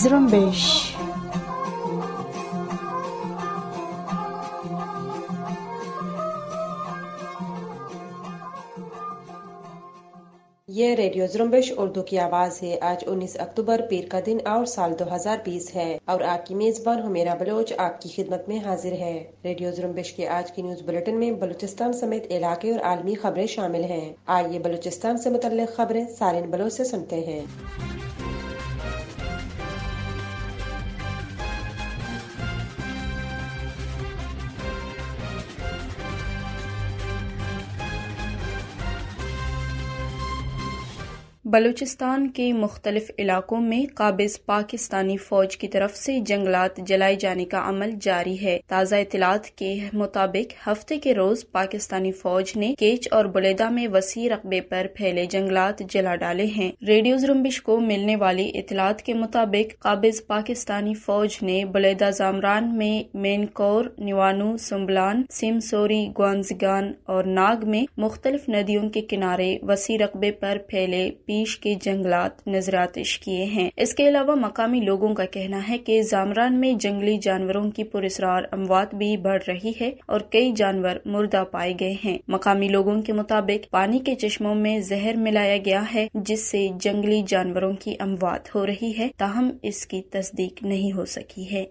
Zrumbish. ये radio जुम्बेश Urdu की आवाज़ है आज 19 अक्टूबर पीर का दिन और साल 2020 है और आपकी मेजबान मेरा बलोच आपकी खिदमत में हाजिर है रेडियो जुम्बेश के आज की न्यूज बुलेटिन में बलूचिस्तान समेत इलाके और आलमी खबरें शामिल हैं आइए बलूचिस्तान से मुतल खबरें सारे बलोच ऐसी सुनते हैं बलूचिस्तान के मुख्तलिफ इलाकों में काबिज पाकिस्तानी फौज की तरफ से जंगलात जलाए जाने का अमल जारी है ताज़ा इतलात के मुताबिक हफ्ते के रोज पाकिस्तानी फौज ने केच और बुलेदा में वसी रकबे पर फैले जंगलात जला डाले हैं रेडियो जुम्बिश को मिलने वाली इतलात के मुताबिक काबिज पाकिस्तानी फौज ने बुलेदा जामरान में मेनकोर निवानू सुम्बलान सिमसोरी ग्वानजगान और नाग में मुख्तलिफ नदियों के किनारे वसी रकबे पर फैले पी खनिज के जंगलात नजरातिश किए हैं इसके अलावा मकामी लोगों का कहना है कि जामरान में जंगली जानवरों की पुरस्कार अमवात भी बढ़ रही है और कई जानवर मुर्दा पाए गए हैं मकामी लोगों के मुताबिक पानी के चश्मों में जहर मिलाया गया है जिससे जंगली जानवरों की अमवात हो रही है ताहम इसकी तस्दीक नहीं हो सकी है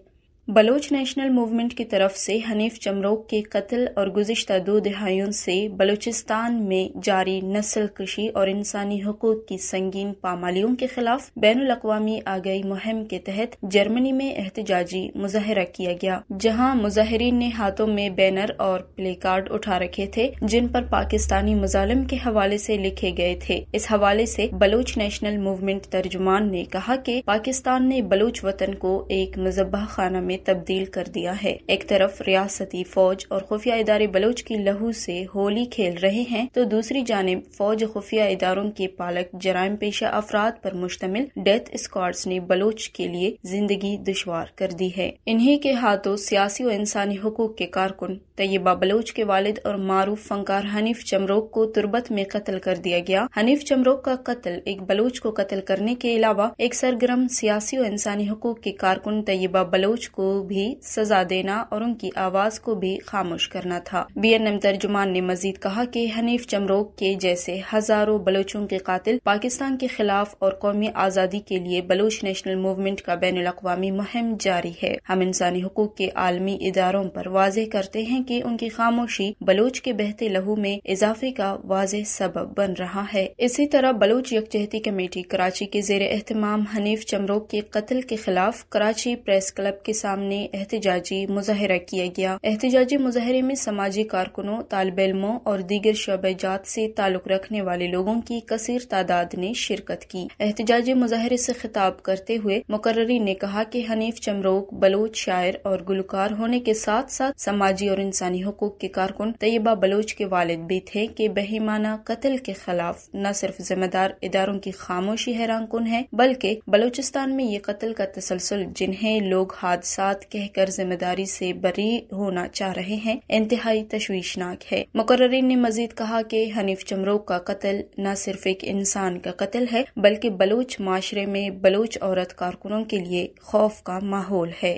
बलोच नेशनल मूवमेंट की तरफ से हनीफ चमरोक के कत्ल और गुजशत दो दहाइयों से बलूचिस्तान में जारी नस्ल कशी और इंसानी हकूक की संगीन पामालियों के खिलाफ बैन अवी आगई मुहिम के तहत जर्मनी में एहतजाजी मुजाहरा किया गया जहाँ मुजाहरीन ने हाथों में बैनर और प्ले कार्ड उठा रखे थे जिन पर पाकिस्तानी मुजालिम के हवाले से लिखे गए थे इस हवाले से बलोच नेशनल मूवमेंट तर्जुमान ने कहा कि पाकिस्तान ने बलोच वतन को एक मुजब्बा खाना में में तब्दील कर दिया है एक तरफ रियासती फौज और खुफिया इदारे बलोच की लहू से होली खेल रहे हैं तो दूसरी जानब फौज खुफिया इदारों के पालक जराइम पेशा अफराद पर मुश्तमिल डेथ स्क्वाड्स ने बलोच के लिए जिंदगी दुशवार कर दी है इन्हीं के हाथों सियासी और इंसानी हकूक के कारकुन तयबा बलोच के वालिद और मारूफ फंकार हनीफ चमरोक को तुर्बत में कत्ल कर दिया गया हनीफ चमरोक का कत्ल एक बलोच को कत्ल करने के अलावा एक सरगर्म सियासी और इंसानी हकूक के कारकुन तयबा बलोच को को भी सजा देना और उनकी आवाज को भी खामोश करना था बी एन एम तर्जुमान ने मजीद कहा की हनीफ चमरोग के जैसे हजारों बलोचों के कतिल पाकिस्तान के खिलाफ और कौमी आज़ादी के लिए बलोच नेशनल मूवमेंट का बैन अवी मुहिम जारी है हम इंसानी हकूक के आलमी इदारों पर वाजे करते हैं कि उनकी खामोशी बलोच के बहते लहू में इजाफे का वाज सबब बन रहा है इसी तरह बलोच यकजहती कमेटी कराची के जेर एहतमाम हनीफ चमरोग के कत्ल के खिलाफ कराची प्रेस क्लब के साथ सामने एहतजाजी मुजाहरा किया गया एहतजाजी मुजाहरे में समाजी कारकुनों तालब इलमों और दीगर जात से ताल्लुक रखने वाले लोगों की कसर तादाद ने शिरकत की एहतजाजी मुजाहरे से खिताब करते हुए मुकर्री ने कहा की हनीफ चमरोक बलोच शायर और गुलकार होने के साथ साथ समाजी और इंसानी हकूक के कारकुन तयबा बलोच के वालद भी थे की बेहिमाना कत्ल के खिलाफ न सिर्फ जिम्मेदार इदारों की खामोशी हैरानकुन है बल्कि बलोचिस्तान में ये कत्ल का तसलसल जिन्हें लोग हादसा साथ कहकर जिम्मेदारी से बरी होना चाह रहे हैं इंतहाई तशवीशनाक है मुकर्रीन ने मजीद कहा कि हनीफ चमरोग का कत्ल न सिर्फ एक इंसान का कत्ल है बल्कि बलोच माशरे में बलोच औरत कारकुनों के लिए खौफ का माहौल है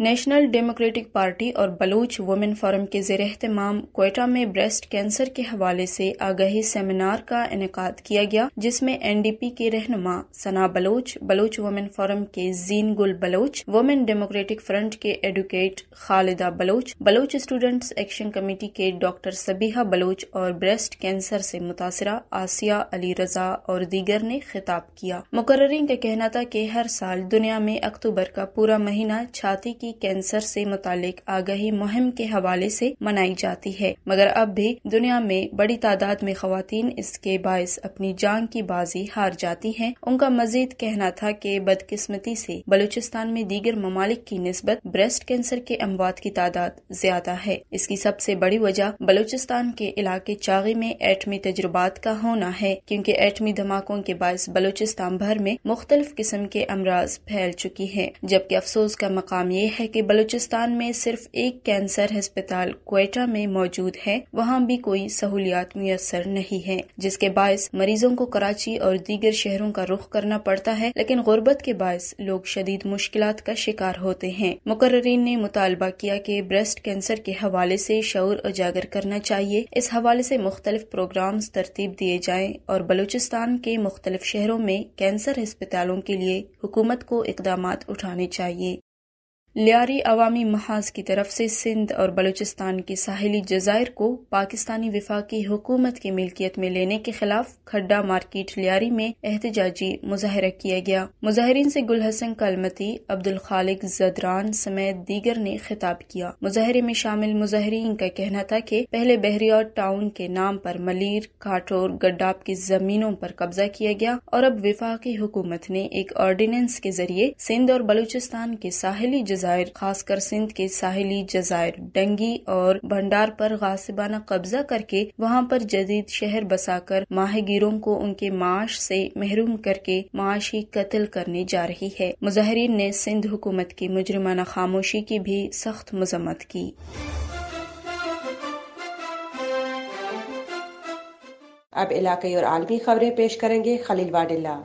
नेशनल डेमोक्रेटिक पार्टी और बलूच वुमेन फोरम के जेर अहतमाम कोयटा में ब्रेस्ट कैंसर के हवाले से आगही सेमिनार का इनका किया गया जिसमें एन डी पी के रहनुमा सना बलोच बलोच वुमेन फोरम के Zeen Gul Baloch women democratic front के advocate Khalida Baloch Baloch students action committee के डॉक्टर सबीहा बलोच और ब्रेस्ट कैंसर से मुतासरा आसिया अली रजा और दीगर ने खिताब किया मुकर्रीन का कहना था कि हर साल दुनिया में अक्टूबर का पूरा महीना छाती की की कैंसर से मुतालिक आगाही मुहिम के हवाले से मनाई जाती है मगर अब भी दुनिया में बड़ी तादाद में खातन इसके बायस अपनी जान की बाजी हार जाती है उनका मजीद कहना था कि बदकिस्मती से बलूचिस्तान में दीगर ममालिक की नस्बत ब्रेस्ट कैंसर के अमवात की तादाद ज्यादा है इसकी सबसे बड़ी वजह बलूचिस्तान के इलाके चागी में एटमी तजुर्बात का होना है क्योंकि एटमी धमाकों के बायस बलूचिस्तान भर में मुख्तलिफ किस्म के अमराज फैल चुकी है जबकि अफसोस का मकाम ये है कि बलूचिस्तान में सिर्फ एक कैंसर अस्पताल कोयटा में मौजूद है वहाँ भी कोई सहूलियात मैसर नहीं है जिसके बायस मरीजों को कराची और दीगर शहरों का रुख करना पड़ता है लेकिन गुर्बत के बायस लोग शदीद मुश्किल का शिकार होते हैं मुकर्रीन ने मुतालबा किया कि ब्रेस्ट कैंसर के हवाले से शौर उजागर करना चाहिए इस हवाले से मुख्तलिफ प्रोग्राम तरतीब दिए जाए और बलूचिस्तान के मुख्तलिफ शहरों में कैंसर हस्पतालों के लिए हुकूमत को इकदाम उठाने चाहिए लियारी अवामी महाज की तरफ से सिंध और बलूचिस्तान की साहिली जजायर को पाकिस्तानी विफाकी हुकूमत की मिल्कियत में लेने के खिलाफ खड्डा मार्केट लियारी में एहतजाजी मुजाहरा किया गया मुजाहरीन से गुल हसन कलमती अब्दुल खालिक जदरान समेत दीगर ने खिताब किया मुजाहरे में शामिल मुजाहरीन का कहना था की पहले बहरिया टाउन के नाम पर मलिर काठोर गड्डाप की जमीनों पर कब्जा किया गया और अब विफाकी हुकूमत ने एक ऑर्डिनेंस के जरिए सिंध और बलूचिस्तान के साहिली जजायर जजायर खासकर सिंध के साहिली जजायर डंगी और भंडार पर गासिबाना कब्जा करके वहाँ पर जदीद शहर बसा कर माहगिरों को उनके माश से महरूम करके माशी कत्ल करने जा रही है मुजाहरीन ने सिंध हुकूमत की मुजरमाना खामोशी की भी सख्त मजम्मत की अब इलाके और आलमी खबरें पेश करेंगे खलील वाडिल्ला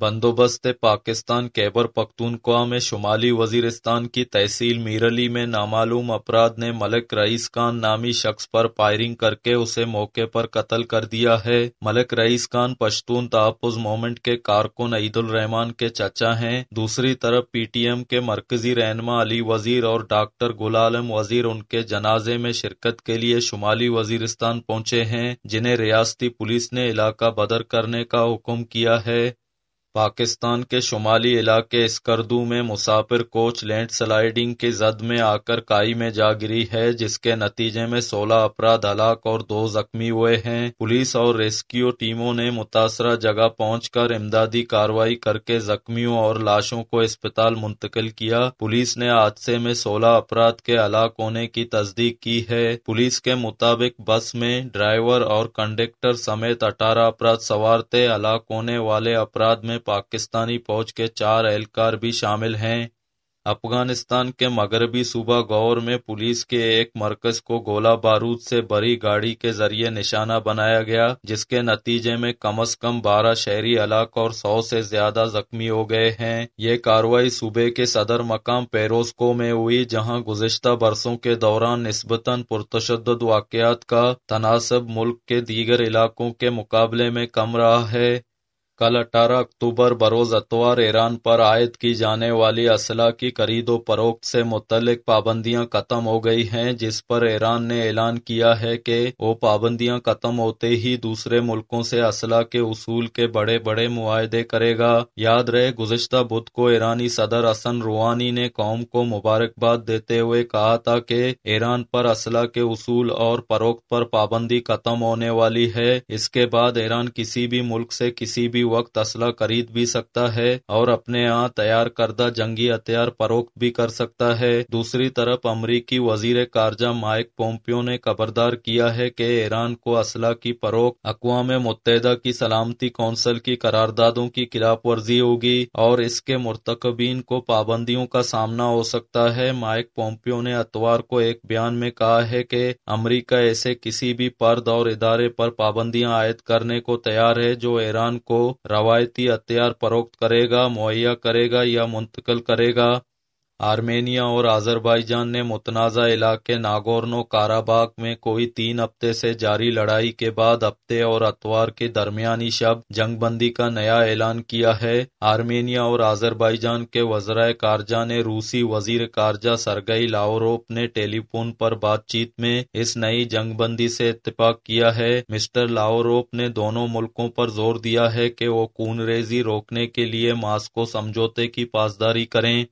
बंदोबस्त पाकिस्तान कैबर पख्तूनख्वा में शुमाली वजीरस्तान की तहसील मीरली में नामालूम अपराध ने मलिक रईस खान नामी शख्स पर फायरिंग करके उसे मौके पर कत्ल कर दिया है मलिक रईस खान पश्तून तहफ़ मोमेंट के कारकुन रहमान के चचा है दूसरी तरफ पीटीएम के मरकजी रहनमा अली वजीर और डॉक्टर गुलालम वजीर उनके जनाजे में शिरकत के लिए शुमाली वजीरस्तान पहुँचे हैं जिन्हें रियाती पुलिस ने इलाका बदर करने का हुक्म किया है पाकिस्तान के शुमाली इलाके स्कर्दू में मुसाफिर कोच लैंड स्लाइडिंग के जद में आकर काई में जा गिरी है जिसके नतीजे में सोलह अपराध हलाक और दो जख्मी हुए हैं पुलिस और रेस्क्यू टीमों ने मुतासरा जगह पहुंचकर इमदादी कार्रवाई करके जख्मियों और लाशों को अस्पताल मुंतकिल किया पुलिस ने हादसे में सोलह अपराध के हलाक होने की तस्दीक की है पुलिस के मुताबिक बस में ड्राइवर और कंडक्टर समेत अठारह अपराध सवार थे हलाक होने वाले अपराध में पाकिस्तानी फौज के चार एहलकार भी शामिल हैं अफगानिस्तान के मगरबी सूबा गौर में पुलिस के एक मरकज को गोला बारूद से भरी गाड़ी के जरिए निशाना बनाया गया जिसके नतीजे में कम अज कम बारह शहरी इलाक और सौ से ज्यादा जख्मी हो गए हैं ये कार्रवाई सूबे के सदर मकाम पेरोस्को में हुई जहां गुजशत बरसों के दौरान नस्बता पुरतशद वाकयात का तनासब मुल्क के दीगर इलाकों के मुकाबले में कम रहा है कल अठारह अक्टूबर बरोज अतवार ईरान पर आयद की जाने वाली असला की खरीदो परोख्त फरोख्त से मुतलक पाबंदियां खत्म हो गई हैं जिस पर ईरान ने ऐलान किया है कि वो पाबंदियां खत्म होते ही दूसरे मुल्कों से असला के उसूल के बड़े बड़े मुआदे करेगा याद रहे गुजशत बुध को ईरानी सदर हसन रूहानी ने कौम को मुबारकबाद देते हुए कहा था कि ईरान पर असला के उसूल और फरोख्त पर पाबंदी खत्म होने वाली है इसके बाद ईरान किसी भी मुल्क से किसी भी वक्त असला खरीद भी सकता है और अपने यहाँ तैयार करदा जंगी हथियार परोख भी कर सकता है दूसरी तरफ अमरीकी वजीर खारजा माइक पोम्पियो ने खबरदार किया है कि ईरान को असला की परोख अकवा मुतहदा की सलामती कौंसिल की करारदादों की खिलाफ वर्जी होगी और इसके मुरतकबीन को पाबंदियों का सामना हो सकता है माइक पोम्पियो ने अतवार को एक बयान में कहा है की अमरीका ऐसे किसी भी पर्द और इदारे पर पाबंदियां आयद करने को तैयार है जो ईरान को रवायती हथियार फरोख्त करेगा, मुहैया करेगा या मुंतकिल करेगा आर्मेनिया और आजरबाईजान ने मुतनाज़ा इलाके नागोर्नो काराबाग में कोई तीन हफ्ते से जारी लड़ाई के बाद हफ्ते और अतवार के दरमियानी शब जंगबंदी का नया ऐलान किया है आर्मेनिया और आजरबाईजान के वजरा कारजा ने रूसी वजीर कारजा सरगई लावरोप ने टेलीफोन पर बातचीत में इस नई जंगबंदी से इतफाक किया है मिस्टर लावरोप ने दोनों मुल्कों पर जोर दिया है कि वो खूनरेजी रोकने के लिए मास्को समझौते की पासदारी करें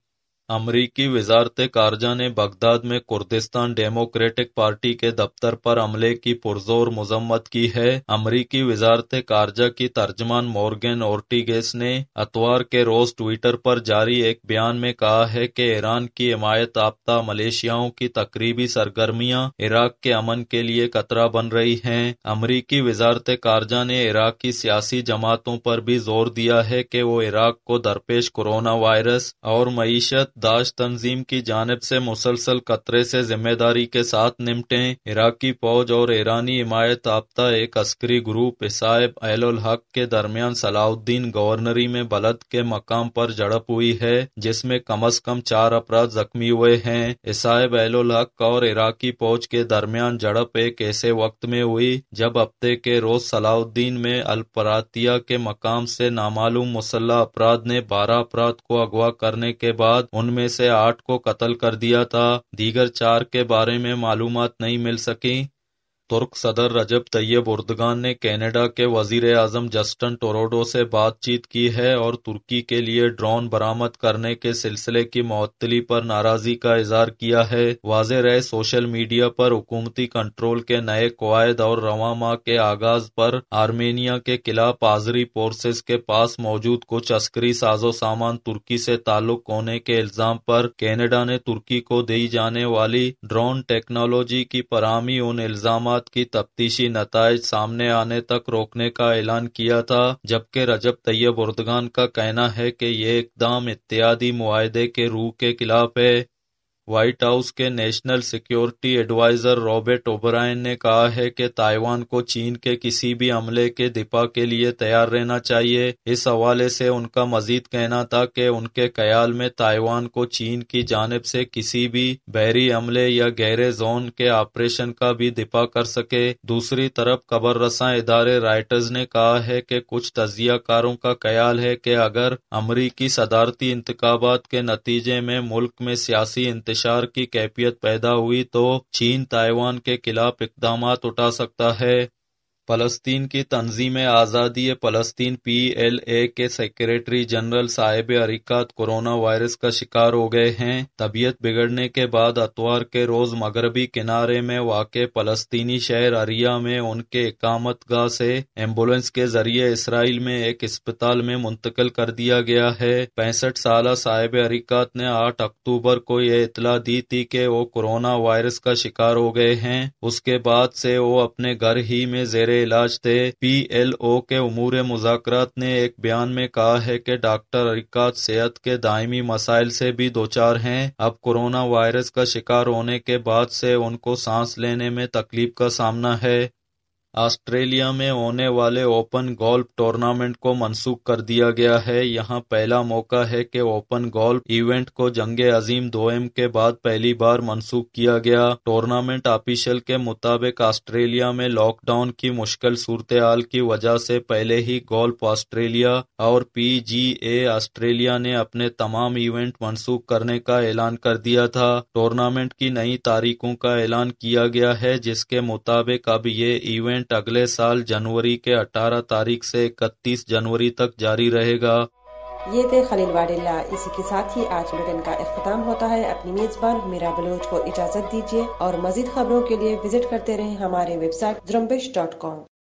अमरीकी वजारत खारजा ने बगदाद में कुर्दिस्तान डेमोक्रेटिक पार्टी के दफ्तर पर हमले की पुरजोर मजम्मत की है अमरीकी वजारत खारजा की तर्जमान मॉर्गन ओर्टिगेस ने अतवार के रोज ट्विटर पर जारी एक बयान में कहा है कि ईरान की हिमायत याफ्ता मलेशियाओं की तकरीबी सरगर्मियां इराक के अमन के लिए खतरा बन रही है अमरीकी वजारत कारजा ने इराक की सियासी जमातों पर भी जोर दिया है कि वो इराक को दरपेश कोरोना वायरस और मीशत दाश तंजीम की जानब से मुसलसल खतरे से जिम्मेदारी के साथ निमटे इराकी फौज और ईरानी हिमायत याफ्ता एक अस्करी ग्रुप इसाइब अहल हक के दरमियान सलाउद्दीन गवर्नरी में बलद के मकाम पर झड़प हुई है जिसमे कम अज कम चार अपराध जख्मी हुए है इसाइब अहल हक और इराकी फौज के दरमियान झड़प एक ऐसे वक्त में हुई जब हफ्ते के रोज सलाउद्दीन में अलपरातिया के मकाम से नामालूम मुसल्ला अपराध ने बारह अपराध को अगवा करने के बाद उन उनमें से आठ को कत्ल कर दिया था दीगर चार के बारे में मालूमात नहीं मिल सकी तुर्क सदर रजब तैयब उर्दगान ने कनाडा के वजीर आजम जस्टन टोरोडो से बातचीत की है और तुर्की के लिए ड्रोन बरामद करने के सिलसिले की मअतली पर नाराजगी का इजहार किया है वाज रहे सोशल मीडिया पर हुकूमती कंट्रोल के नए कवायद और रवामा के आगाज पर आर्मेनिया के खिलाफ पाजरी फोर्सेज के पास मौजूद कुछ अस्करी साजो सामान तुर्की से ताल्लुक होने के इल्जाम पर कैनेडा ने तुर्की को दी जाने वाली ड्रोन टेक्नोलॉजी की फरामी उन इल्जाम इकदामात की तफ्तीशी नतज सामने आने तक रोकने का ऐलान किया था जबकि रजब तैयब उर्दगान का कहना है कि ये इकदाम इत्यादि मुआदे के रूह के खिलाफ है व्हाइट हाउस के national security adviser Robert O'Brien ने कहा है कि ताइवान को चीन के किसी भी हमले के दिपा के लिए तैयार रहना चाहिए इस हवाले से उनका मजीद कहना था कि उनके ख्याल में ताइवान को चीन की जानब से किसी भी बहरी हमले या गहरे जोन के ऑपरेशन का भी दिपा कर सके दूसरी तरफ खबर रसा इदारे राइटर्स ने कहा है की कुछ तजियाकारों का ख्याल है की अगर अमरीकी सदारती इंतबात के नतीजे में मुल्क में सियासी इशार की कैफियत पैदा हुई तो चीन ताइवान के खिलाफ इकदाम उठा सकता है फलस्तीन की तंजीम आज़ादी फलस्तीन पी एल ए के secretary general Saeb Erekat corona virus का शिकार हो गए हैं तबीयत बिगड़ने के बाद अतवार के रोज मगरबी किनारे में वाक़ फलस्तीनी शहर अरिया में उनके इकामत गाह से एम्बुलेंस के जरिए इसराइल में एक अस्पताल में मुंतकिल कर दिया गया है पैंसठ साल साहिब अरिकात ने आठ अक्टूबर को यह इतला दी थी कि वो कोरोना वायरस का शिकार हो गए हैं उसके बाद से वो अपने घर ही में जेरे इलाज थे पी एल ओ के उमूर मुजाकरात ने एक बयान में कहा है कि डॉक्टर अरिकात सेहत के दायमी मसाइल से भी दो चार हैं अब कोरोना वायरस का शिकार होने के बाद से उनको सांस लेने में तकलीफ का सामना है ऑस्ट्रेलिया में होने वाले ओपन गोल्फ टूर्नामेंट को मनसूख कर दिया गया है यहाँ पहला मौका है कि ओपन गोल्फ इवेंट को जंग अजीम दोएम के बाद पहली बार मनसूख किया गया टूर्नामेंट ऑफिशियल के मुताबिक ऑस्ट्रेलिया में लॉकडाउन की मुश्किल सूरत हाल की वजह से पहले ही गोल्फ ऑस्ट्रेलिया और पी ऑस्ट्रेलिया ने अपने तमाम इवेंट मनसूख करने का ऐलान कर दिया था टूर्नामेंट की नई तारीखों का ऐलान किया गया है जिसके मुताबिक अब ये इवेंट टूर्नामेंट अगले साल जनवरी के 18 तारीख से 31 जनवरी तक जारी रहेगा ये थे खलील वाडिल्ला इसी के साथ ही आज बुलेटिन का अख्ताम होता है अपनी मेजबान मेरा बलोच को इजाजत दीजिए और मजीद खबरों के लिए विजिट करते रहे हमारे वेबसाइट जुम्बिश डॉट कॉम